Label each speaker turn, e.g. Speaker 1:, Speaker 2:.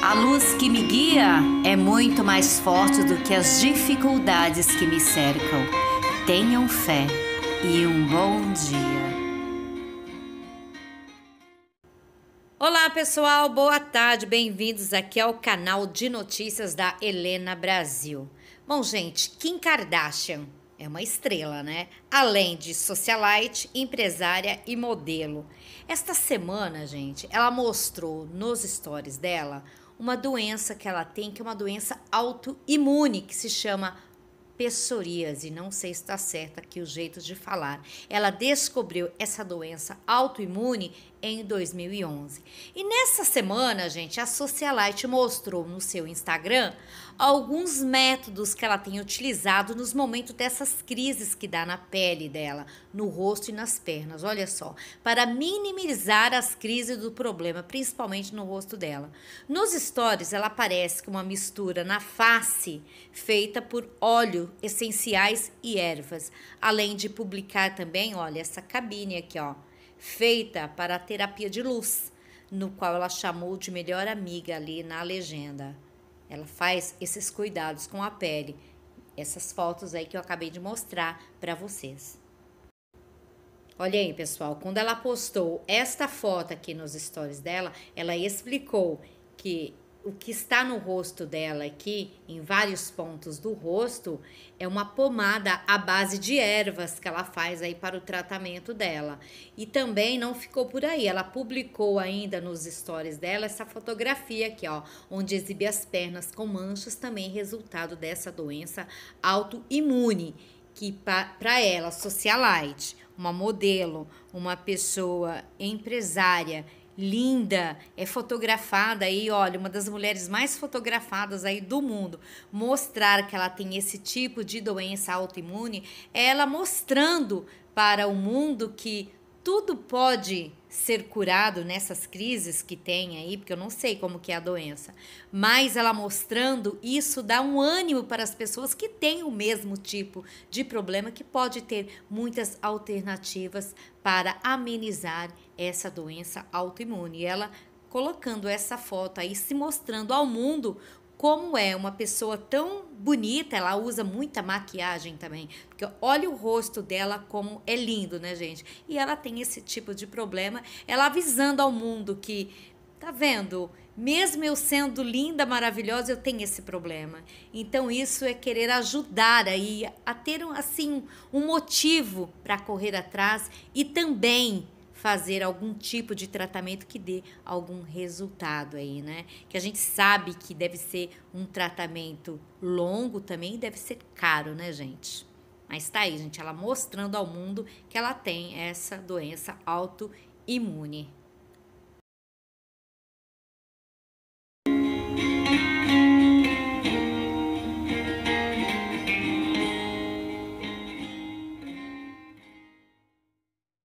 Speaker 1: A luz que me guia é muito mais forte do que as dificuldades que me cercam. Tenham fé e um bom dia. Olá, pessoal, boa tarde, bem-vindos aqui ao canal de notícias da Helena Brasil. Bom, gente, Kim Kardashian é uma estrela, né? Além de socialite, empresária e modelo. Esta semana, gente, ela mostrou nos stories dela uma doença que ela tem, que é uma doença autoimune, que se chama psoríase, não sei se está certo aqui o jeito de falar. Ela descobriu essa doença autoimune em 2011. E nessa semana, gente, a Socialite mostrou no seu Instagram alguns métodos que ela tem utilizado nos momentos dessas crises que dá na pele dela, no rosto e nas pernas, olha só, para minimizar as crises do problema, principalmente no rosto dela. Nos stories, ela aparece com uma mistura na face feita por óleo essenciais e ervas, além de publicar também, olha, essa cabine aqui, ó, feita para a terapia de luz, no qual ela chamou de melhor amiga ali na legenda. Ela faz esses cuidados com a pele, essas fotos aí que eu acabei de mostrar para vocês. Olha aí, pessoal, quando ela postou esta foto aqui nos stories dela, ela explicou que o que está no rosto dela aqui, em vários pontos do rosto, é uma pomada à base de ervas que ela faz aí para o tratamento dela. E também não ficou por aí, ela publicou ainda nos stories dela essa fotografia aqui, ó, onde exibe as pernas com manchas, também resultado dessa doença autoimune, que para ela, socialite, uma modelo, uma pessoa empresária linda, é fotografada aí, olha, uma das mulheres mais fotografadas aí do mundo. Mostrar que ela tem esse tipo de doença autoimune, é ela mostrando para o mundo que tudo pode ser curado nessas crises que tem aí, porque eu não sei como que é a doença, mas ela mostrando isso dá um ânimo para as pessoas que têm o mesmo tipo de problema que pode ter muitas alternativas para amenizar essa doença autoimune. E ela colocando essa foto aí, se mostrando ao mundo como é uma pessoa tão bonita, ela usa muita maquiagem também, porque olha o rosto dela como é lindo, né, gente? E ela tem esse tipo de problema, ela avisando ao mundo que tá vendo, mesmo eu sendo linda, maravilhosa, eu tenho esse problema. Então isso é querer ajudar aí a ter assim um motivo para correr atrás e também fazer algum tipo de tratamento que dê algum resultado aí, né? Que a gente sabe que deve ser um tratamento longo também e deve ser caro, né, gente? Mas tá aí, gente, ela mostrando ao mundo que ela tem essa doença autoimune.